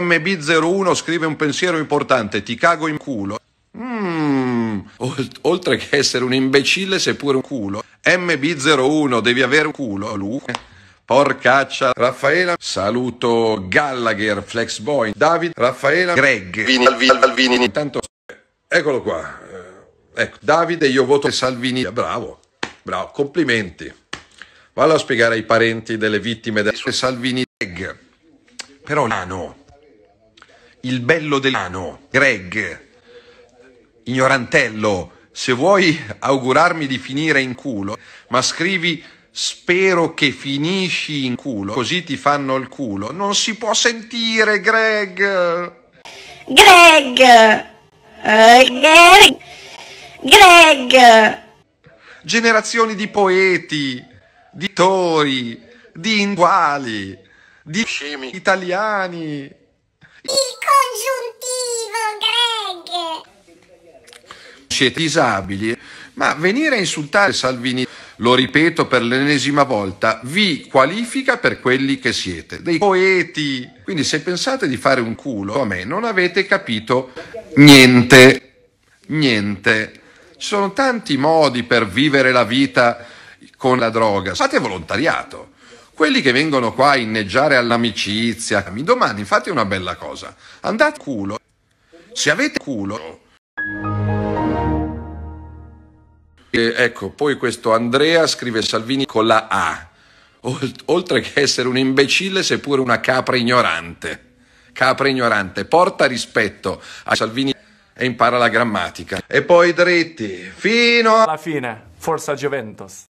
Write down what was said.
MB01 scrive un pensiero importante, ti cago in culo. Mmm, oltre che essere un imbecille, seppure un culo. MB01, devi avere un culo, Luca. Porcaccia, Raffaela, saluto Gallagher, Flexboy, David, Raffaela, Greg, Vini, Alvini, Alvini. Intanto, eccolo qua. Eh, ecco, Davide, io voto Salvini. Ah, bravo, bravo, complimenti. Vallo a spiegare ai parenti delle vittime del Salvini. Però, ah no il bello dell'ano, Greg, ignorantello, se vuoi augurarmi di finire in culo, ma scrivi spero che finisci in culo, così ti fanno il culo. Non si può sentire, Greg. Greg. Uh, Greg. Greg. Generazioni di poeti, di tori, di inguali, di scemi italiani. siete disabili, ma venire a insultare Salvini, lo ripeto per l'ennesima volta, vi qualifica per quelli che siete, dei poeti. Quindi se pensate di fare un culo a me non avete capito niente, niente. Ci sono tanti modi per vivere la vita con la droga, fate volontariato. Quelli che vengono qua a inneggiare all'amicizia, mi domani fate una bella cosa, andate culo. Se avete culo, E, ecco, poi questo Andrea scrive Salvini con la A, oltre che essere un imbecille, seppure una capra ignorante. Capra ignorante, porta rispetto a Salvini e impara la grammatica. E poi dritti, fino alla fine, forza Juventus.